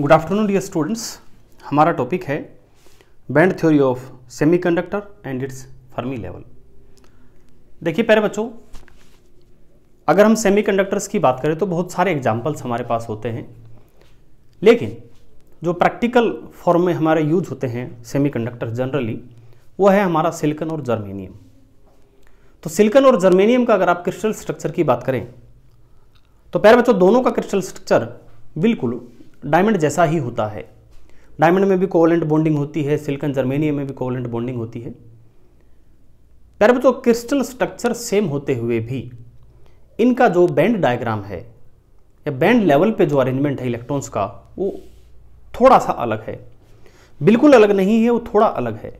good afternoon dear students हमारा topic है band theory of semiconductor and its Fermi level देखिए प्यारे बच्चों अगर हम सेमीकंडक्टर्स की बात करें तो बहुत सारे एग्जाम्पल्स हमारे पास होते हैं लेकिन जो प्रैक्टिकल फॉर्म में हमारे यूज होते हैं सेमीकंडक्टर जनरली वो है हमारा सिल्कन और जर्मेनियम तो सिल्कन और जर्मेनियम का अगर आप क्रिस्टल स्ट्रक्चर की बात करें तो प्यारे बच्चों दोनों का क्रिस्टल स्ट्रक्चर बिल्कुल डायमंड जैसा ही होता है डायमंड में भी कोवलेंट बॉन्डिंग होती है सिल्कन जर्मेनियम में भी कोवलेंट बॉन्डिंग होती है प्यारे बच्चों क्रिस्टल स्ट्रक्चर सेम होते हुए भी इनका जो बैंड डायग्राम है या बैंड लेवल पे जो अरेंजमेंट है इलेक्ट्रॉन्स का वो थोड़ा सा अलग है बिल्कुल अलग नहीं है वो थोड़ा अलग है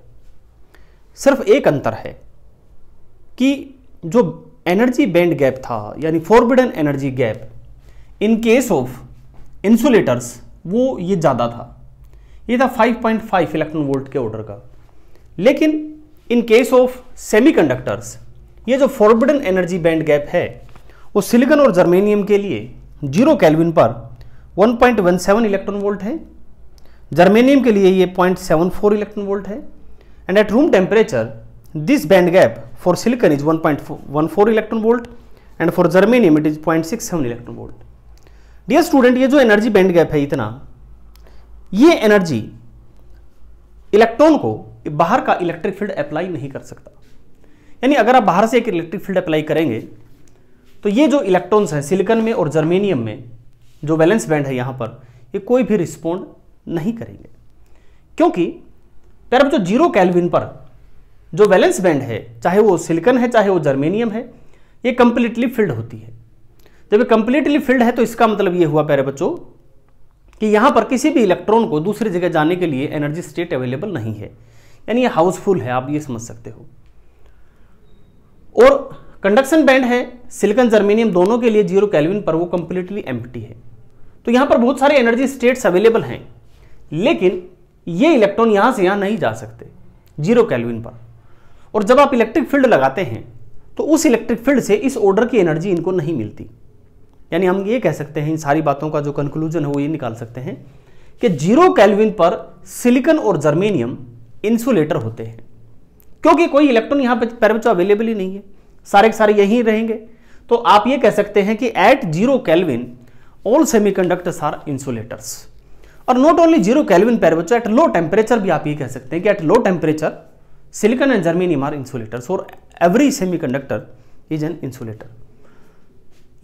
सिर्फ एक अंतर है कि जो एनर्जी बैंड गैप था यानी forbidden energy gap in case of insulators वो ये ज़्यादा था ये था 5.5 इलेक्ट्रॉन वोल्ट के ऑर्डर का लेकिन इन केस ऑफ सेमीकंडक्टर्स ये जो फॉरबिडन एनर्जी बैंड गैप है वो सिलिकॉन और जर्मेनियम के लिए जीरो कैलविन पर 1.17 इलेक्ट्रॉन वोल्ट है जर्मेनियम के लिए ये 0.74 इलेक्ट्रॉन वोल्ट है and at room temperature this band gap for silicon is 1.14 electron volt and for germanium it is 0.67 electron volt dear student ये जो एनर्जी बैंड गैप है इतना ये एनर्जी इलेक्ट्रॉन को बाहर का इलेक्ट्रिक फील्ड अप्लाई नहीं कर सकता यानी अगर आप बाहर से एक इलेक्ट्रिक फील्ड अप्लाई करेंगे तो ये जो इलेक्ट्रॉन्स हैं सिलिकन में और जर्मेनियम में जो बैलेंस बैंड है यहाँ पर ये कोई भी रिस्पोंड नहीं करेंगे क्योंकि पैर जो जीरो कैलविन पर जो बैलेंस बैंड है चाहे वो सिलिकन है चाहे वो जर्मेनियम है ये कंप्लीटली फील्ड होती है जब कंप्लीटली फिल्ड है तो इसका मतलब ये हुआ प्यारे बच्चों कि यहां पर किसी भी इलेक्ट्रॉन को दूसरी जगह जाने के लिए एनर्जी स्टेट अवेलेबल नहीं है यानी ये हाउसफुल है आप ये समझ सकते हो और कंडक्शन बैंड है सिलिकॉन जर्मेनियम दोनों के लिए जीरो कैलविन पर वो कंप्लीटली एम्प्टी है तो यहां पर बहुत सारे एनर्जी स्टेट्स अवेलेबल हैं लेकिन ये इलेक्ट्रॉन यहां से यहां नहीं जा सकते जीरो कैलविन पर और जब आप इलेक्ट्रिक फील्ड लगाते हैं तो उस इलेक्ट्रिक फील्ड से इस ऑर्डर की एनर्जी इनको नहीं मिलती यानी हम ये कह सकते हैं इन सारी बातों का जो कंक्लूजन है वो ये निकाल सकते हैं कि जीरो कैलविन पर सिलिकन और जर्मेनियम इंसुलेटर होते हैं क्योंकि कोई इलेक्ट्रॉन यहां पर अवेलेबल ही नहीं है सारे के सारे यहीं रहेंगे तो आप ये कह सकते हैं कि at zero kelvin all semiconductors are insulators और नॉट ओनली जीरो कैलविन पैर एट लो टेम्परेचर भी आप ये कह सकते हैं कि at low temperature silicon and germanium are insulators और every semi is an insulator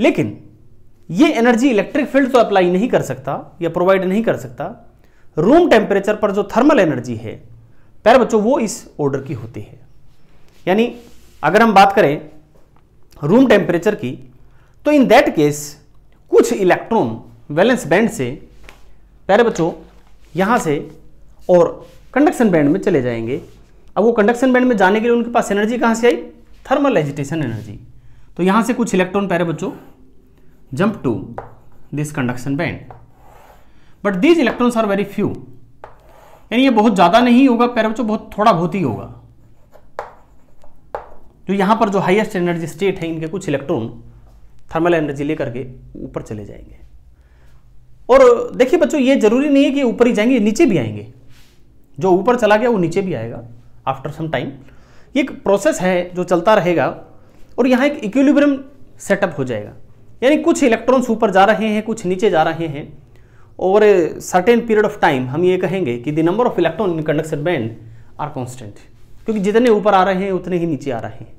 लेकिन ये एनर्जी इलेक्ट्रिक फील्ड तो अप्लाई नहीं कर सकता या प्रोवाइड नहीं कर सकता रूम टेम्परेचर पर जो थर्मल एनर्जी है पैर बच्चों वो इस ऑर्डर की होती है यानी अगर हम बात करें रूम टेम्परेचर की तो इन दैट केस कुछ इलेक्ट्रॉन वैलेंस बैंड से पैर बच्चों यहाँ से और कंडक्शन बैंड में चले जाएंगे अब वो कंडक्शन बैंड में जाने के लिए उनके पास एनर्जी कहाँ से आई थर्मल एजिटेशन एनर्जी तो यहाँ से कुछ इलेक्ट्रॉन पैर बच्चों jump to this conduction band but these electrons are very few यानी ये बहुत ज्यादा नहीं होगा पैर बच्चों बहुत थोड़ा बहुत ही होगा जो तो यहां पर जो हाइएस्ट एनर्जी स्टेट है इनके कुछ इलेक्ट्रॉन थर्मल एनर्जी लेकर के ऊपर चले जाएंगे और देखिए बच्चों ये जरूरी नहीं है कि ऊपर ही जाएंगे नीचे भी आएंगे जो ऊपर चला गया वो नीचे भी आएगा आफ्टर सम टाइम ये एक प्रोसेस है जो चलता रहेगा और यहाँ एक इक्विलिब्रियम सेटअप हो जाएगा यानी कुछ इलेक्ट्रॉन ऊपर जा रहे हैं कुछ नीचे जा रहे हैं over a certain period of time हम ये कहेंगे कि the number of electron in conduction band are constant क्योंकि जितने ऊपर आ रहे हैं उतने ही नीचे आ रहे हैं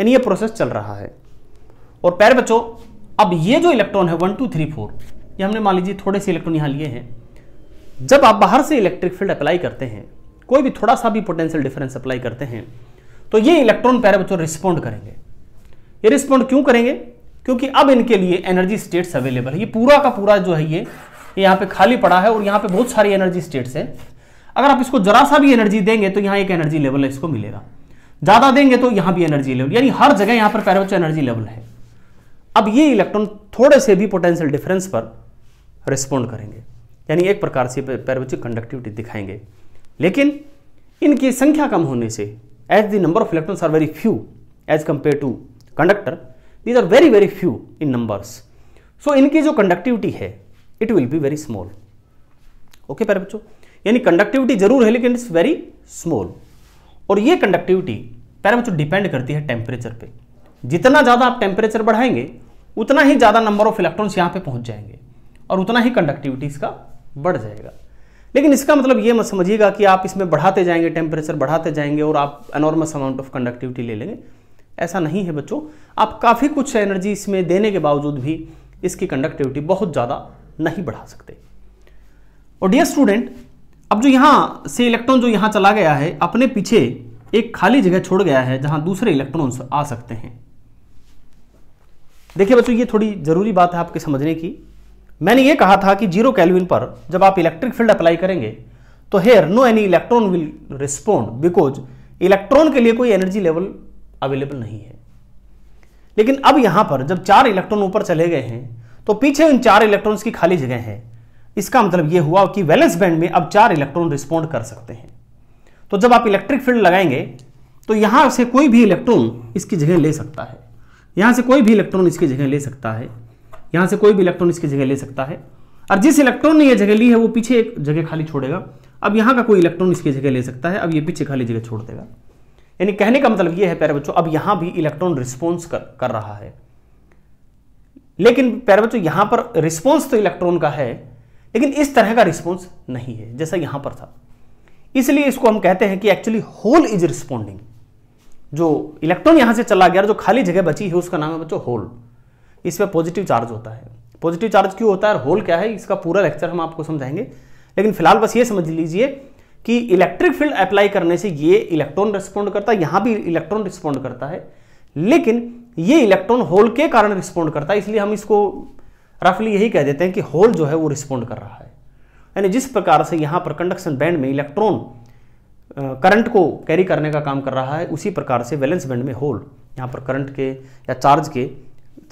यानी ये प्रोसेस चल रहा है और पैर बच्चों अब ये जो इलेक्ट्रॉन है वन टू थ्री फोर ये हमने मान लीजिए थोड़े से इलेक्ट्रॉन यहाँ लिए हैं जब आप बाहर से इलेक्ट्रिक फील्ड अप्लाई करते हैं कोई भी थोड़ा सा भी पोटेंशियल डिफरेंस अप्लाई करते हैं तो ये इलेक्ट्रॉन पैर बच्चों रिस्पॉन्ड करेंगे ये रिस्पॉन्ड क्यों करेंगे क्योंकि अब इनके लिए एनर्जी स्टेट्स अवेलेबल है ये पूरा का पूरा जो है ये यहाँ पे खाली पड़ा है और यहाँ पे बहुत सारी एनर्जी स्टेट्स है अगर आप इसको जरा सा भी एनर्जी देंगे तो यहाँ एक एनर्जी लेवल है इसको मिलेगा ज़्यादा देंगे तो यहाँ भी एनर्जी लेवल यानी हर जगह यहाँ पर पैरोचो एनर्जी लेवल है अब ये इलेक्ट्रॉन थोड़े से भी पोटेंशियल डिफरेंस पर रिस्पोंड करेंगे यानी एक प्रकार से पैरोचिक कंडक्टिविटी दिखाएंगे लेकिन इनकी संख्या कम होने से as the number of electrons are very few as compare to conductor these are very very few in numbers so इनकी जो कंडक्टिविटी है it will be very small okay प्यारे बच्चों यानी कंडक्टिविटी जरूर है लेकिन इट्स वेरी स्मॉल और ये कंडक्टिविटी प्यारे बच्चों डिपेंड करती है टेम्परेचर पे जितना ज़्यादा आप टेम्परेचर बढ़ाएंगे उतना ही ज़्यादा नंबर ऑफ इलेक्ट्रॉन्स यहाँ पे पहुँच जाएंगे और उतना ही कंडक्टिविटी इसका बढ़ जाएगा लेकिन इसका मतलब ये मत समझिएगा कि आप इसमें बढ़ाते जाएंगे टेम्परेचर बढ़ाते जाएंगे और आप एनॉर्मस अमाउंट ऑफ कंडक्टिविटी ले लेंगे ऐसा नहीं है बच्चों आप काफ़ी कुछ एनर्जी इसमें देने के बावजूद भी इसकी कंडक्टिविटी बहुत ज़्यादा नहीं बढ़ा सकते और डियर स्टूडेंट अब जो यहाँ से इलेक्ट्रॉन जो यहाँ चला गया है अपने पीछे एक खाली जगह छोड़ गया है जहाँ दूसरे इलेक्ट्रॉन्स आ सकते हैं देखिए बच्चों ये थोड़ी ज़रूरी बात है आपके समझने की मैंने ये कहा था कि जीरो कैलविन पर जब आप इलेक्ट्रिक फील्ड अप्लाई करेंगे तो here no any electron will respond because electron के लिए कोई एनर्जी लेवल अवेलेबल नहीं है लेकिन अब यहां पर जब चार इलेक्ट्रॉन ऊपर चले गए हैं तो पीछे उन चार इलेक्ट्रॉन्स की खाली जगह है इसका मतलब यह हुआ कि वैलेंस बैंड में अब चार इलेक्ट्रॉन रिस्पॉन्ड कर सकते हैं तो जब आप इलेक्ट्रिक फील्ड लगाएंगे तो यहां से कोई भी इलेक्ट्रॉन इसकी जगह ले सकता है यहां से कोई भी इलेक्ट्रॉन इसकी जगह ले सकता है यहां से कोई भी इलेक्ट्रॉन इसकी जगह ले सकता है और जिस इलेक्ट्रॉन ने यह जगह ली है वो पीछे एक जगह खाली छोड़ेगा अब यहां का कोई इलेक्ट्रॉन इसकी जगह ले सकता है अब ये पीछे खाली जगह छोड़ देगा यानी कहने का मतलब यह है प्यारे बच्चों अब यहां भी इलेक्ट्रॉन रिस्पॉन्स कर, कर रहा है लेकिन प्यारे बच्चों यहां पर रिस्पॉन्स तो इलेक्ट्रॉन का है लेकिन इस तरह का रिस्पॉन्स नहीं है जैसा यहां पर था इसलिए इसको हम कहते हैं कि एक्चुअली होल इज रिस्पॉन्डिंग जो इलेक्ट्रॉन यहां से चला गया जो खाली जगह बची है उसका नाम है बच्चों होल इस पर पॉजिटिव चार्ज होता है पॉजिटिव चार्ज क्यों होता है और होल क्या है इसका पूरा लेक्चर हम आपको समझाएंगे लेकिन फिलहाल बस ये समझ लीजिए कि इलेक्ट्रिक फील्ड अप्लाई करने से ये इलेक्ट्रॉन रिस्पॉन्ड करता है यहां भी इलेक्ट्रॉन रिस्पॉन्ड करता है लेकिन ये इलेक्ट्रॉन होल के कारण रिस्पॉन्ड करता है इसलिए हम इसको रफली यही कह देते हैं कि होल जो है वो रिस्पॉन्ड कर रहा है यानी जिस प्रकार से यहां पर कंडक्शन बैंड में इलेक्ट्रॉन करंट को कैरी करने का काम कर रहा है उसी प्रकार से वैलेंस बैंड में होल यहां पर करंट के या चार्ज के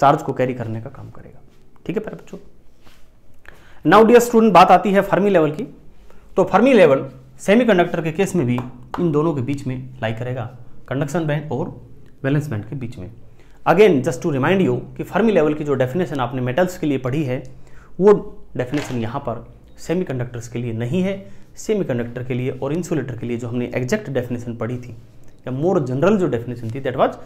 चार्ज को कैरी करने का काम करेगा ठीक है प्यारे बच्चों नाउ डियर स्टूडेंट बात आती है फर्मी लेवल की तो फर्मी लेवल सेमीकंडक्टर के केस में भी इन दोनों के बीच में लाई करेगा कंडक्शन बैंड और वैलेंस बैंड के बीच में again just to remind you कि फर्मी लेवल की जो डेफिनेशन आपने मेटल्स के लिए पढ़ी है वो डेफिनेशन यहाँ पर कंडक्टर्स के लिए नहीं है कंडक्टर के लिए और इंसुलेटर के लिए जो हमने एग्जैक्ट डेफिनेशन पढ़ी थी या मोर जनरल जो डेफिनेशन थी that was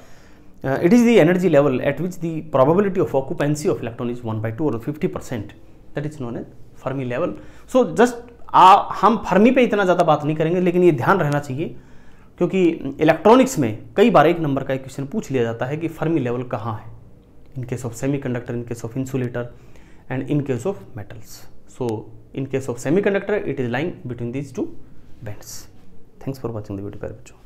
it is the energy level at which the probability of occupancy of electron is one by two और fifty percent that is known as Fermi level so just uh, हम Fermi पे इतना ज़्यादा बात नहीं करेंगे लेकिन ये ध्यान रहना चाहिए क्योंकि इलेक्ट्रॉनिक्स में कई बार एक नंबर का एक क्वेश्चन पूछ लिया जाता है कि फर्मी लेवल कहाँ है in case of semiconductor in case of insulator and in case of metals so in case of semiconductor it is lying between these two bands thanks for watching the video बच्चों